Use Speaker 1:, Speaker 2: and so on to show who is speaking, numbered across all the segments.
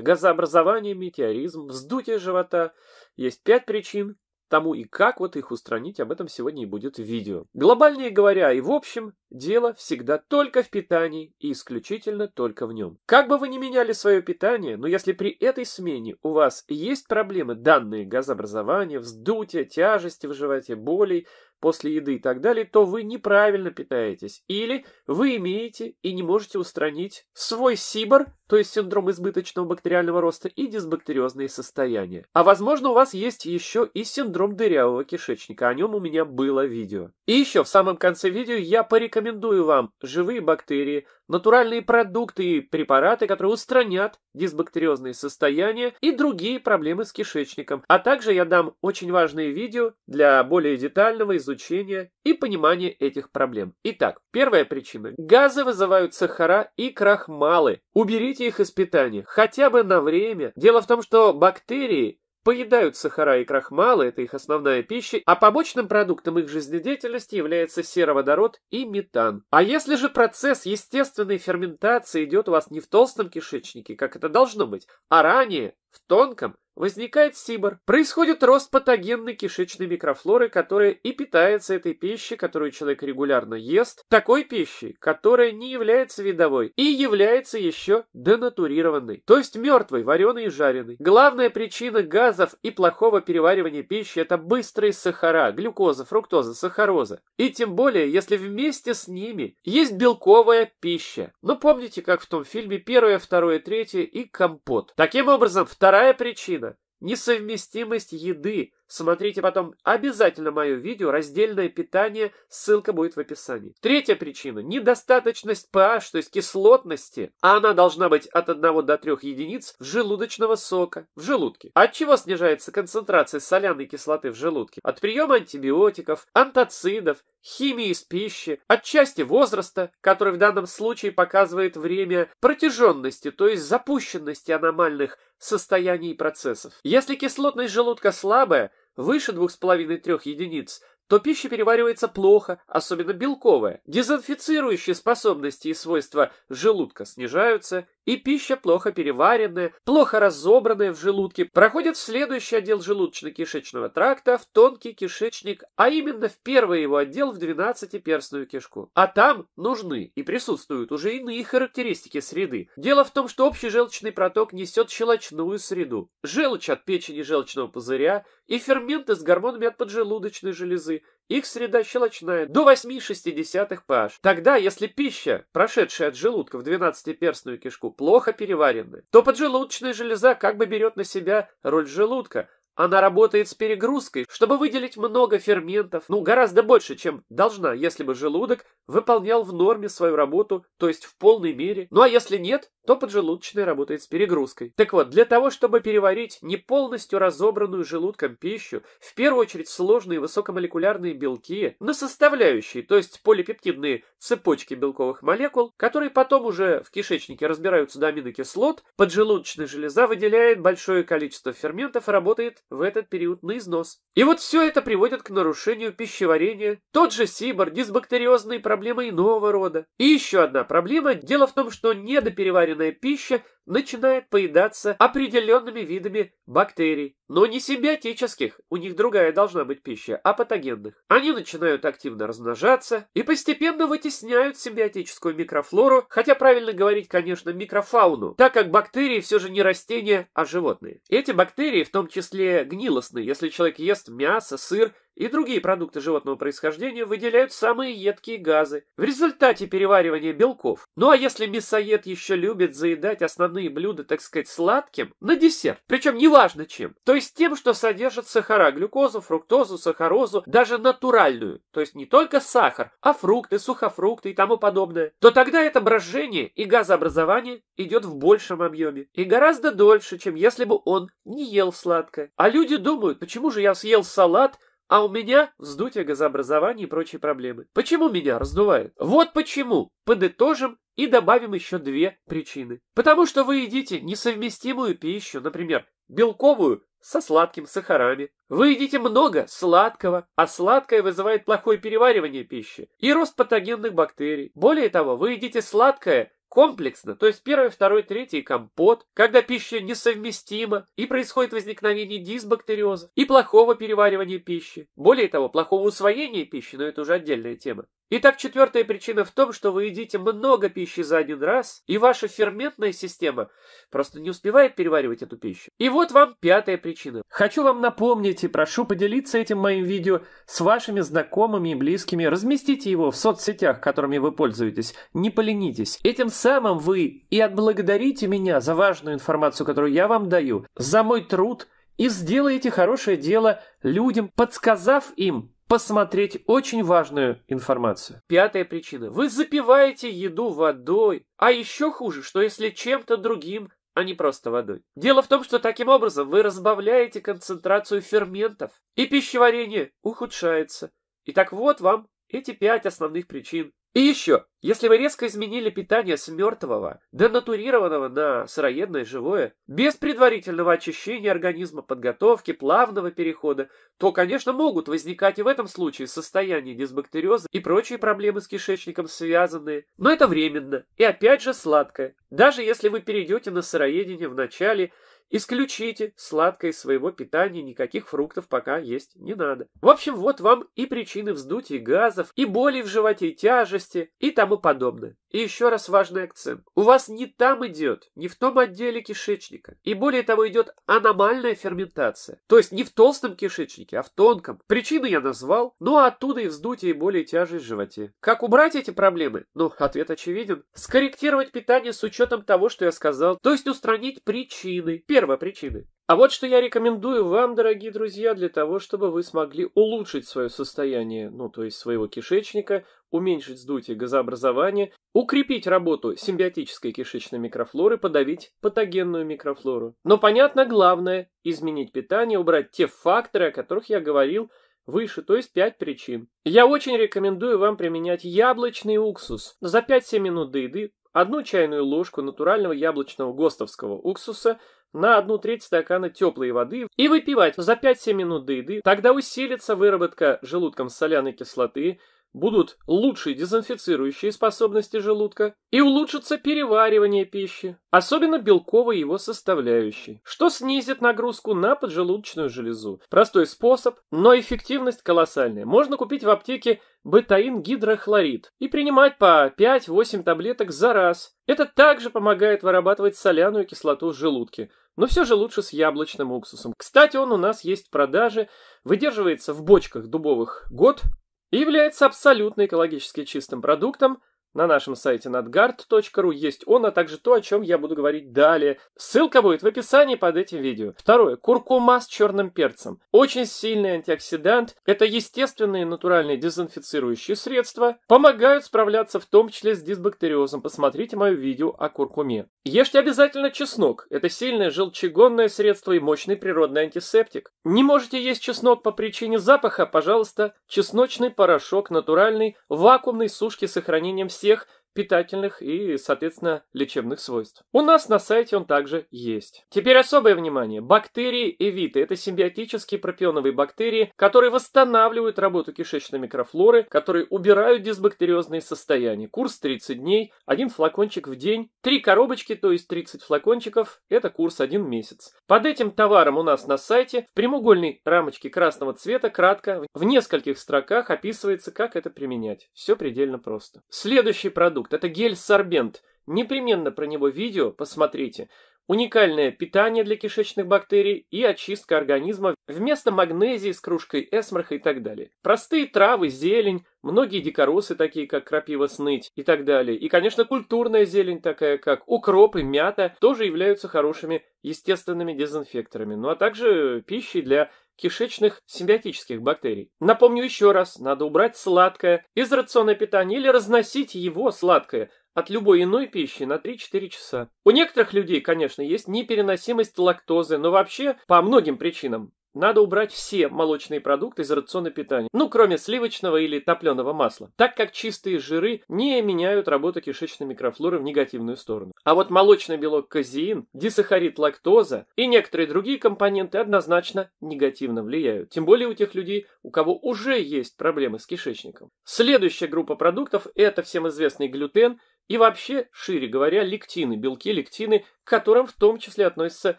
Speaker 1: газообразование, метеоризм, вздутие живота. Есть пять причин тому и как вот их устранить, об этом сегодня и будет видео. Глобальнее говоря и в общем, дело всегда только в питании и исключительно только в нем. Как бы вы ни меняли свое питание, но если при этой смене у вас есть проблемы, данные газообразования, вздутия, тяжести в животе, болей, после еды и так далее, то вы неправильно питаетесь. Или вы имеете и не можете устранить свой сибор то есть синдром избыточного бактериального роста и дисбактериозные состояния. А возможно у вас есть еще и синдром дырявого кишечника, о нем у меня было видео. И еще в самом конце видео я порекомендую вам живые бактерии, натуральные продукты и препараты, которые устранят дисбактериозные состояния и другие проблемы с кишечником. А также я дам очень важные видео для более детального изучения и понимания этих проблем. Итак, первая причина. Газы вызывают сахара и крахмалы. Уберите прекратите их испытание, хотя бы на время. Дело в том, что бактерии поедают сахара и крахмалы, это их основная пища, а побочным продуктом их жизнедеятельности является сероводород и метан. А если же процесс естественной ферментации идет у вас не в толстом кишечнике, как это должно быть, а ранее, в тонком, возникает сибор. Происходит рост патогенной кишечной микрофлоры, которая и питается этой пищей, которую человек регулярно ест, такой пищей, которая не является видовой и является еще денатурированной, то есть мертвой, вареной и жареной. Главная причина газов и плохого переваривания пищи – это быстрые сахара, глюкоза, фруктоза, сахароза. И тем более, если вместе с ними есть белковая пища. Но помните, как в том фильме первое, второе, третье и компот. Таким образом, вторая причина несовместимость еды Смотрите потом обязательно мое видео «Раздельное питание», ссылка будет в описании. Третья причина – недостаточность pH, то есть кислотности. Она должна быть от 1 до 3 единиц в желудочного сока, в желудке. От чего снижается концентрация соляной кислоты в желудке? От приема антибиотиков, антоцидов, химии из пищи, отчасти возраста, который в данном случае показывает время протяженности, то есть запущенности аномальных состояний и процессов. Если кислотность желудка слабая, выше 2,5-3 единиц, то пища переваривается плохо, особенно белковая. Дезинфицирующие способности и свойства желудка снижаются, и пища, плохо переваренная, плохо разобранная в желудке, проходит в следующий отдел желудочно-кишечного тракта, в тонкий кишечник, а именно в первый его отдел в двенадцатиперстную кишку. А там нужны и присутствуют уже иные характеристики среды. Дело в том, что общий желчный проток несет щелочную среду. Желчь от печени желчного пузыря и ферменты с гормонами от поджелудочной железы, их среда щелочная, до 8,6 pH. Тогда, если пища, прошедшая от желудка в 12-перстную кишку, плохо переваренная, то поджелудочная железа как бы берет на себя роль желудка, она работает с перегрузкой, чтобы выделить много ферментов, ну, гораздо больше, чем должна, если бы желудок выполнял в норме свою работу, то есть в полной мере. Ну, а если нет, то поджелудочная работает с перегрузкой. Так вот, для того, чтобы переварить не полностью разобранную желудком пищу, в первую очередь сложные высокомолекулярные белки на составляющие, то есть полипептидные цепочки белковых молекул, которые потом уже в кишечнике разбираются до аминокислот, поджелудочная железа выделяет большое количество ферментов и работает в этот период на износ. И вот все это приводит к нарушению пищеварения. Тот же сибор, дисбактериозные проблемы иного рода. И еще одна проблема. Дело в том, что недопереваренная пища начинает поедаться определенными видами бактерий, но не симбиотических, у них другая должна быть пища, а патогенных. Они начинают активно размножаться и постепенно вытесняют симбиотическую микрофлору, хотя правильно говорить, конечно, микрофауну, так как бактерии все же не растения, а животные. Эти бактерии, в том числе гнилостные, если человек ест мясо, сыр, и другие продукты животного происхождения выделяют самые едкие газы в результате переваривания белков. Ну а если мясоед еще любит заедать основные блюда, так сказать, сладким, на десерт, причем неважно чем, то есть тем, что содержит сахара, глюкозу, фруктозу, сахарозу, даже натуральную, то есть не только сахар, а фрукты, сухофрукты и тому подобное, то тогда это брожение и газообразование идет в большем объеме и гораздо дольше, чем если бы он не ел сладкое. А люди думают, почему же я съел салат, а у меня вздутие газообразования и прочие проблемы. Почему меня раздувает? Вот почему. Подытожим и добавим еще две причины. Потому что вы едите несовместимую пищу, например, белковую со сладким сахарами. Вы едите много сладкого, а сладкое вызывает плохое переваривание пищи и рост патогенных бактерий. Более того, вы едите сладкое комплексно, то есть первый, второй, третий компот, когда пища несовместима и происходит возникновение дисбактериоза и плохого переваривания пищи. Более того, плохого усвоения пищи, но это уже отдельная тема. Итак, четвертая причина в том, что вы едите много пищи за один раз, и ваша ферментная система просто не успевает переваривать эту пищу. И вот вам пятая причина. Хочу вам напомнить и прошу поделиться этим моим видео с вашими знакомыми и близкими. Разместите его в соцсетях, которыми вы пользуетесь. Не поленитесь. Этим самым вы и отблагодарите меня за важную информацию, которую я вам даю, за мой труд, и сделаете хорошее дело людям, подсказав им, посмотреть очень важную информацию. Пятая причина. Вы запиваете еду водой. А еще хуже, что если чем-то другим а не просто водой. Дело в том, что таким образом вы разбавляете концентрацию ферментов, и пищеварение ухудшается. Итак, вот вам эти пять основных причин, и еще, если вы резко изменили питание с мертвого, денатурированного на сыроедное живое, без предварительного очищения организма, подготовки, плавного перехода, то, конечно, могут возникать и в этом случае состояние дисбактериоза и прочие проблемы с кишечником связанные, но это временно и опять же сладкое. Даже если вы перейдете на сыроедение в начале – Исключите сладкое из своего питания, никаких фруктов пока есть не надо. В общем, вот вам и причины вздутия газов, и боли в животе, и тяжести, и тому подобное. И еще раз важный акцент. У вас не там идет, не в том отделе кишечника. И более того, идет аномальная ферментация. То есть не в толстом кишечнике, а в тонком. Причины я назвал, но оттуда и вздутие и более тяжесть в животе. Как убрать эти проблемы? Ну, ответ очевиден. Скорректировать питание с учетом того, что я сказал. То есть устранить причины. Первая причина. А вот что я рекомендую вам, дорогие друзья, для того, чтобы вы смогли улучшить свое состояние, ну, то есть своего кишечника, уменьшить сдутие газообразования, укрепить работу симбиотической кишечной микрофлоры, подавить патогенную микрофлору. Но понятно главное – изменить питание, убрать те факторы, о которых я говорил выше, то есть 5 причин. Я очень рекомендую вам применять яблочный уксус. За 5-7 минут до еды одну чайную ложку натурального яблочного гостовского уксуса – на одну треть стакана теплой воды и выпивать за 5-7 минут до еды. Тогда усилится выработка желудком соляной кислоты, будут лучшие дезинфицирующие способности желудка и улучшится переваривание пищи, особенно белковой его составляющей, что снизит нагрузку на поджелудочную железу. Простой способ, но эффективность колоссальная. Можно купить в аптеке бетаин гидрохлорид и принимать по 5-8 таблеток за раз. Это также помогает вырабатывать соляную кислоту в желудке – но все же лучше с яблочным уксусом. Кстати, он у нас есть в продаже, выдерживается в бочках дубовых год и является абсолютно экологически чистым продуктом, на нашем сайте надгард.ру есть он, а также то, о чем я буду говорить далее. Ссылка будет в описании под этим видео. Второе. Куркума с черным перцем. Очень сильный антиоксидант. Это естественные натуральные дезинфицирующие средства. Помогают справляться в том числе с дисбактериозом. Посмотрите мое видео о куркуме. Ешьте обязательно чеснок. Это сильное желчегонное средство и мощный природный антисептик. Не можете есть чеснок по причине запаха? Пожалуйста, чесночный порошок натуральный в вакуумной сушке с сохранением всех питательных и, соответственно, лечебных свойств. У нас на сайте он также есть. Теперь особое внимание. Бактерии эвиты – это симбиотические пропионовые бактерии, которые восстанавливают работу кишечной микрофлоры, которые убирают дисбактериозные состояния. Курс 30 дней, один флакончик в день, три коробочки, то есть 30 флакончиков – это курс один месяц. Под этим товаром у нас на сайте в прямоугольной рамочке красного цвета кратко в нескольких строках описывается, как это применять. Все предельно просто. Следующий продукт продукт. Это гель-сорбент. Непременно про него видео посмотрите. Уникальное питание для кишечных бактерий и очистка организма вместо магнезии с кружкой эсмарха и так далее. Простые травы, зелень, многие дикоросы, такие как крапива сныть и так далее. И, конечно, культурная зелень, такая как укроп и мята, тоже являются хорошими естественными дезинфекторами. Ну а также пищей для кишечных симбиотических бактерий. Напомню еще раз, надо убрать сладкое из рациона питания или разносить его сладкое от любой иной пищи на 3-4 часа. У некоторых людей, конечно, есть непереносимость лактозы, но вообще по многим причинам надо убрать все молочные продукты из рациона питания, ну, кроме сливочного или топленого масла, так как чистые жиры не меняют работу кишечной микрофлоры в негативную сторону. А вот молочный белок казеин, дисахарид лактоза и некоторые другие компоненты однозначно негативно влияют, тем более у тех людей, у кого уже есть проблемы с кишечником. Следующая группа продуктов – это всем известный глютен и вообще, шире говоря, лектины, белки, лектины, к которым в том числе относятся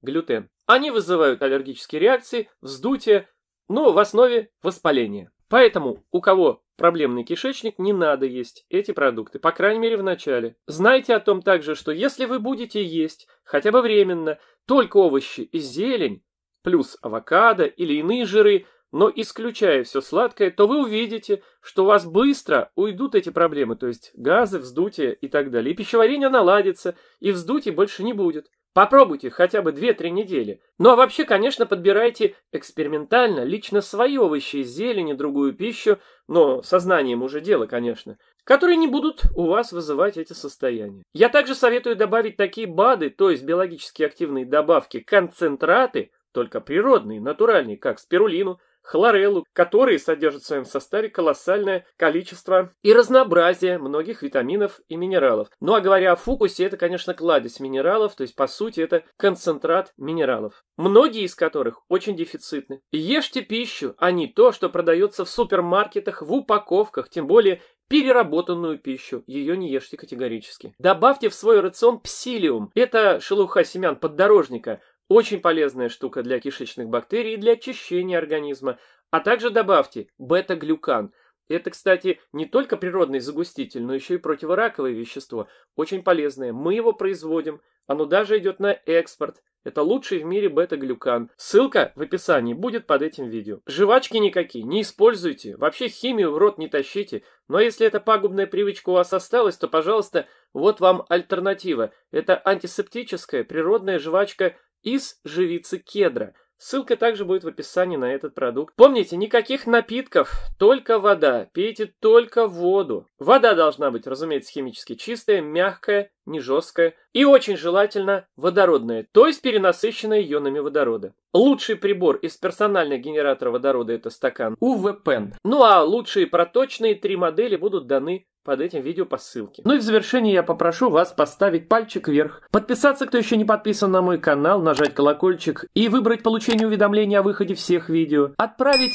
Speaker 1: глютен. Они вызывают аллергические реакции, вздутие, но в основе воспаление. Поэтому у кого проблемный кишечник, не надо есть эти продукты, по крайней мере в начале. Знайте о том также, что если вы будете есть, хотя бы временно, только овощи и зелень, плюс авокадо или иные жиры, но исключая все сладкое, то вы увидите, что у вас быстро уйдут эти проблемы, то есть газы, вздутие и так далее. И пищеварение наладится, и вздутий больше не будет. Попробуйте хотя бы 2-3 недели. Ну а вообще, конечно, подбирайте экспериментально лично свои овощи зелень и другую пищу, но сознанием уже дело, конечно, которые не будут у вас вызывать эти состояния. Я также советую добавить такие БАДы, то есть биологически активные добавки, концентраты, только природные, натуральные, как спирулину, хлореллу, которые содержат в своем составе колоссальное количество и разнообразие многих витаминов и минералов. Ну а говоря о фукусе, это, конечно, кладезь минералов, то есть, по сути, это концентрат минералов, многие из которых очень дефицитны. Ешьте пищу, а не то, что продается в супермаркетах, в упаковках, тем более переработанную пищу. Ее не ешьте категорически. Добавьте в свой рацион псилиум. Это шелуха семян поддорожника – очень полезная штука для кишечных бактерий и для очищения организма. А также добавьте бета-глюкан. Это, кстати, не только природный загуститель, но еще и противораковое вещество. Очень полезное. Мы его производим. Оно даже идет на экспорт. Это лучший в мире бета-глюкан. Ссылка в описании будет под этим видео. Жвачки никакие, не используйте. Вообще химию в рот не тащите. Но ну, а если эта пагубная привычка у вас осталась, то, пожалуйста, вот вам альтернатива. Это антисептическая природная жвачка из живицы кедра. Ссылка также будет в описании на этот продукт. Помните, никаких напитков, только вода. Пейте только воду. Вода должна быть, разумеется, химически чистая, мягкая не жесткая и очень желательно водородная, то есть перенасыщенная ионами водорода. Лучший прибор из персональных генераторов водорода это стакан UV-Pen. Ну а лучшие проточные три модели будут даны под этим видео по ссылке. Ну и в завершение я попрошу вас поставить пальчик вверх, подписаться, кто еще не подписан на мой канал, нажать колокольчик и выбрать получение уведомления о выходе всех видео, отправить